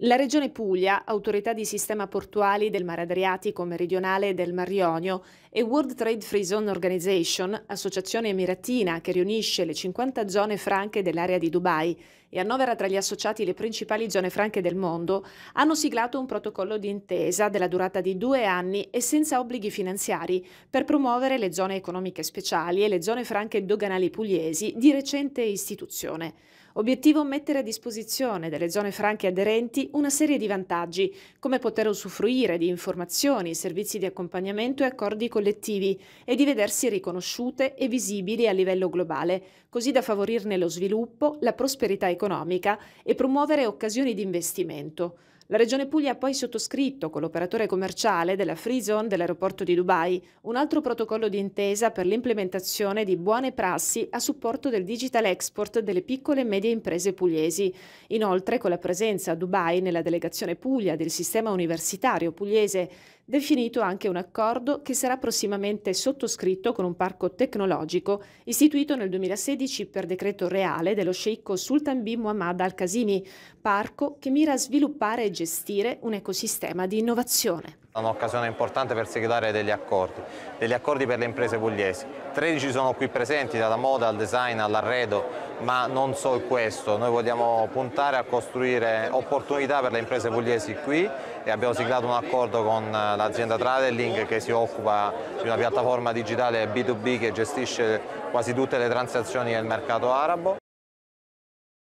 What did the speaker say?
La Regione Puglia, Autorità di Sistema Portuali del Mar Adriatico Meridionale e del Mar Ionio e World Trade Free Zone Organization, associazione emiratina che riunisce le 50 zone franche dell'area di Dubai, e annovera tra gli associati le principali zone franche del mondo, hanno siglato un protocollo di intesa della durata di due anni e senza obblighi finanziari per promuovere le zone economiche speciali e le zone franche doganali pugliesi di recente istituzione. Obiettivo mettere a disposizione delle zone franche aderenti una serie di vantaggi, come poter usufruire di informazioni, servizi di accompagnamento e accordi collettivi e di vedersi riconosciute e visibili a livello globale, così da favorirne lo sviluppo, la prosperità economica economica e promuovere occasioni di investimento. La Regione Puglia ha poi sottoscritto con l'operatore commerciale della Free Zone dell'aeroporto di Dubai un altro protocollo d'intesa per l'implementazione di buone prassi a supporto del digital export delle piccole e medie imprese pugliesi. Inoltre, con la presenza a Dubai nella delegazione Puglia del sistema universitario pugliese, definito anche un accordo che sarà prossimamente sottoscritto con un parco tecnologico istituito nel 2016 per decreto reale dello sceicco Sultan bin Muhammad al-Casini, parco che mira a sviluppare e gestire un ecosistema di innovazione è un'occasione importante per segnalare degli accordi, degli accordi per le imprese pugliesi. 13 sono qui presenti, dalla moda al design all'arredo, ma non solo questo, noi vogliamo puntare a costruire opportunità per le imprese pugliesi qui e abbiamo siglato un accordo con eh, l'azienda Tradeling che si occupa di una piattaforma digitale B2B che gestisce quasi tutte le transazioni del mercato arabo.